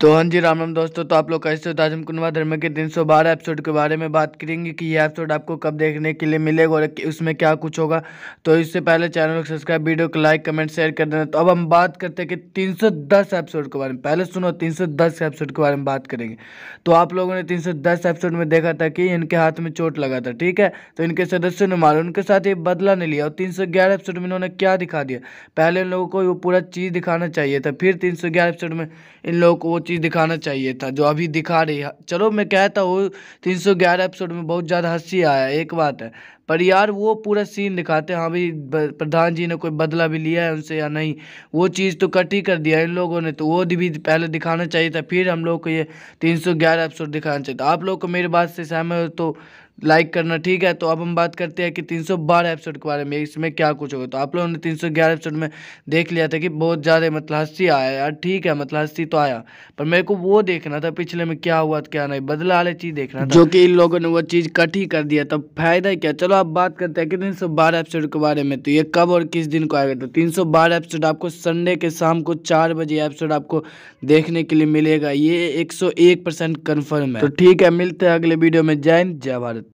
तो हाँ जी राम राम दोस्तों तो आप लोग कैसे हो आज हम कुनवा धर्म के 312 एपिसोड के बारे में बात करेंगे कि यह एपिसोड आपको कब देखने के लिए मिलेगा और उसमें क्या कुछ होगा तो इससे पहले चैनल को सब्सक्राइब वीडियो को लाइक कमेंट शेयर कर देना तो अब हम बात करते हैं कि 310 एपिसोड के बारे में पहले सुनो दस एपिसोड के बारे में बात करेंगे तो आप लोगों ने तीन एपिसोड में देखा था कि इनके हाथ में चोट लगा था ठीक है तो इनके सदस्यों ने मारा उनके साथ ये बदला नहीं लिया और तीन एपिसोड में इन्होंने क्या दिखा दिया पहले इन लोगों को वो पूरा चीज़ दिखाना चाहिए था फिर तीन एपिसोड में इन लोगों को चीज़ दिखाना चाहिए था जो अभी दिखा रही है चलो मैं कहता हूँ तीन सौ ग्यारह एपिसोड में बहुत ज़्यादा हंसी आया एक बात है पर यार वो पूरा सीन दिखाते हैं हाँ भाई प्रधान जी ने कोई बदला भी लिया है उनसे या नहीं वो चीज़ तो कट ही कर दिया इन लोगों ने तो वो भी पहले दिखाना चाहिए था फिर हम लोग को ये तीन सौ ग्यारह एपिसोड दिखाना चाहिए था आप लोग को मेरी बात से सहमत हो तो लाइक करना ठीक है तो अब हम बात करते हैं कि 312 एपिसोड के बारे में इसमें क्या कुछ होगा तो आप लोगों ने 311 एपिसोड में देख लिया था कि बहुत ज़्यादा मतलब हस्ती आया यार ठीक है मतलब हस्ती तो आया पर मेरे को वो देखना था पिछले में क्या हुआ क्या नहीं बदला वाली चीज़ देखना था जो कि इन लोगों ने वो चीज़ कट ही कर दिया तो फायदा क्या चलो आप बात करते हैं कि तीन एपिसोड के बारे में तो ये कब और किस दिन को आएगा तो तीन एपिसोड आपको संडे के शाम को चार बजे एपिसोड आपको देखने के लिए मिलेगा ये एक सौ है तो ठीक है मिलते हैं अगले वीडियो में जय हिंद जय भारत